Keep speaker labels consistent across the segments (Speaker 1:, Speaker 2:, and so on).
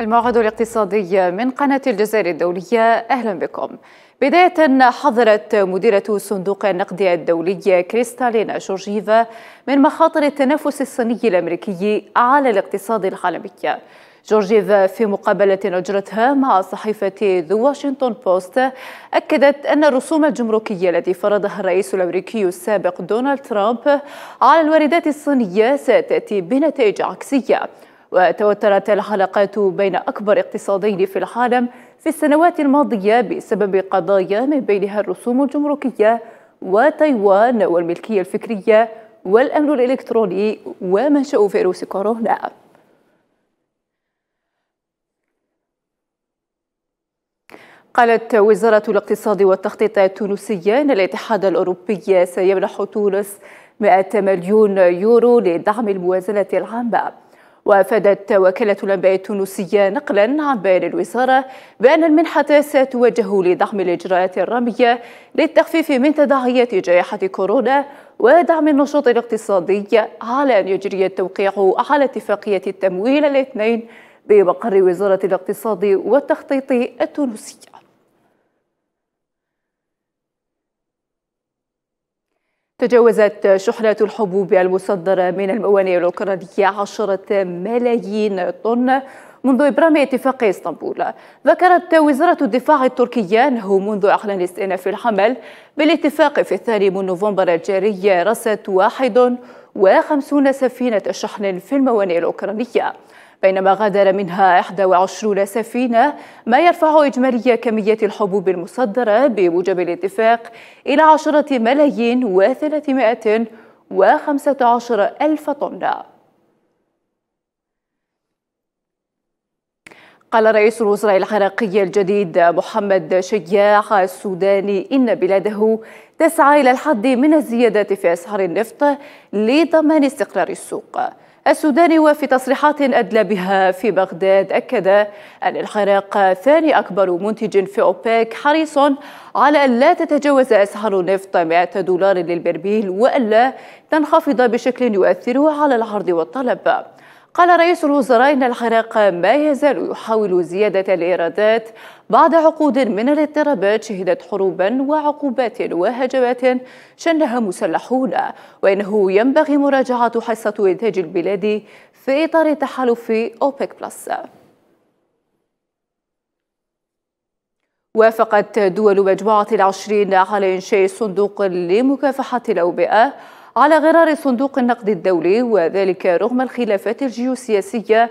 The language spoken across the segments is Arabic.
Speaker 1: الموعد الاقتصادي من قناة الجزائر الدولية أهلا بكم بداية حذرت مديرة صندوق النقد الدولي كريستالينا جورجيفا من مخاطر التنافس الصيني الأمريكي على الاقتصاد العالمي جورجيفا في مقابلة أجرتها مع صحيفة ذا واشنطن بوست أكدت أن الرسوم الجمركية التي فرضها الرئيس الأمريكي السابق دونالد ترامب على الواردات الصينية ستأتي بنتائج عكسية وتوترت العلاقات بين أكبر اقتصادين في العالم في السنوات الماضية بسبب قضايا من بينها الرسوم الجمركية وتايوان والملكية الفكرية والأمن الإلكتروني ومنشأ فيروس كورونا قالت وزارة الاقتصاد والتخطيط التونسية أن الاتحاد الأوروبي سيمنح تونس 100 مليون يورو لدعم الموازنة العامة وأفادت وكالة الأنباء التونسية نقلا عن بيان الوزارة بأن المنحة ستوجه لدعم الإجراءات الرامية للتخفيف من تداعيات جائحة كورونا ودعم النشاط الاقتصادي على أن يجري التوقيع على اتفاقية التمويل الاثنين بمقر وزارة الاقتصاد والتخطيط التونسية تجاوزت شحنة الحبوب المصدرة من الموانئ الأوكرانية عشرة ملايين طن منذ إبرام اتفاق اسطنبول ذكرت وزارة الدفاع التركية أنه منذ إعلان استئناف الحمل بالاتفاق في الثاني من نوفمبر الجاري رست 51 سفينة شحن في الموانئ الأوكرانية بينما غادر منها 21 سفينة ما يرفع إجمالي كمية الحبوب المصدرة بموجب الاتفاق إلى 10 ملايين و 315 ألف طن قال رئيس الوزراء العراقي الجديد محمد شياع السوداني إن بلاده تسعى إلى الحد من الزيادة في أسعار النفط لضمان استقرار السوق السوداني وفي تصريحات أدلى بها في بغداد أكد أن العراق ثاني أكبر منتج في أوبيك حريص على أن لا تتجاوز أسعار النفط 100 دولار للبرميل وألا تنخفض بشكل يؤثر على العرض والطلب قال رئيس الوزراء إن العراق ما يزال يحاول زيادة الإيرادات بعد عقود من الاضطرابات شهدت حروبا وعقوبات وهجمات شنها مسلحون وإنه ينبغي مراجعة حصة إنتاج البلاد في إطار تحالف أوبك بلس وافقت دول مجموعة العشرين على إنشاء صندوق لمكافحة الأوبئة على غرار صندوق النقد الدولي وذلك رغم الخلافات الجيوسياسية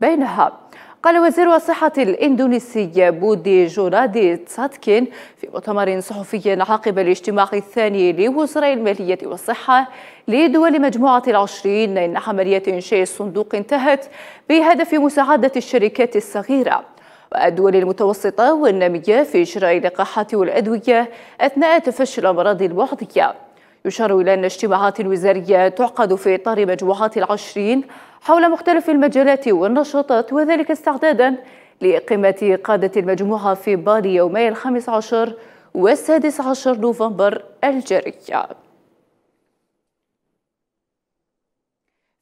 Speaker 1: بينها قال وزير الصحة الإندونيسي بودي جورادي تساتكين في مؤتمر صحفي عقب الاجتماع الثاني لوزراء المالية والصحة لدول مجموعة العشرين إن عملية إنشاء الصندوق انتهت بهدف مساعدة الشركات الصغيرة والدول المتوسطة والنامية في شراء اللقاحات والأدوية أثناء تفشي الأمراض المعدية يشار إلى أن اجتماعات وزارية تعقد في إطار مجموعات العشرين حول مختلف المجالات والنشاطات وذلك استعدادا لإقامة قادة المجموعة في بالي يومي الخامس عشر والسادس عشر نوفمبر الجارية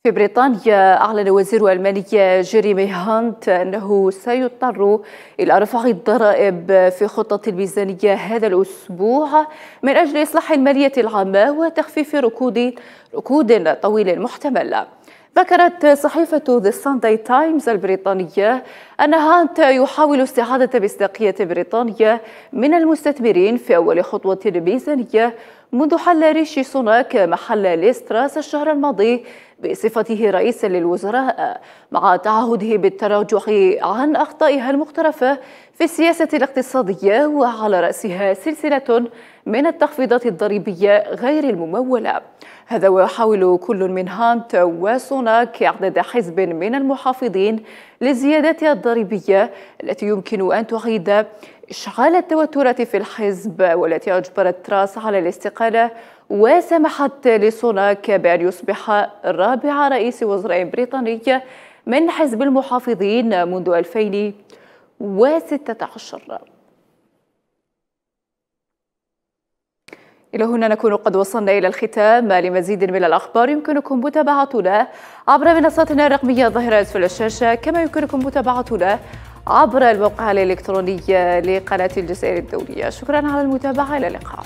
Speaker 1: في بريطانيا أعلن وزير المالية جيريمي هانت أنه سيضطر إلى رفع الضرائب في خطة الميزانية هذا الأسبوع من أجل إصلاح المالية العامة وتخفيف ركود ركود طويل محتمل. ذكرت صحيفة ذا ساندي تايمز البريطانية أن هانت يحاول استعادة مصداقية بريطانيا من المستثمرين في أول خطوة ميزانية منذ حل ريشي سوناك محل ليستراس الشهر الماضي بصفته رئيسا للوزراء مع تعهده بالتراجع عن أخطائها المقترفه في السياسة الاقتصادية وعلى رأسها سلسلة من التخفيضات الضريبية غير الممولة هذا ويحاول كل من هانت وسوناك إعداد حزب من المحافظين للزيادات الضريبية التي يمكن أن تعيد إشعال التوترات في الحزب والتي أجبرت تراس على الاستقالة وسمحت لسوناك بأن يصبح رابع رئيس وزراء بريطاني من حزب المحافظين منذ 2016 إلى هنا نكون قد وصلنا إلى الختام لمزيد من الأخبار يمكنكم متابعتنا عبر منصاتنا الرقمية الظاهرة أسفل الشاشة كما يمكنكم متابعتنا عبر الموقع الإلكتروني لقناة الجزائر الدولية شكرا على المتابعة إلى اللقاء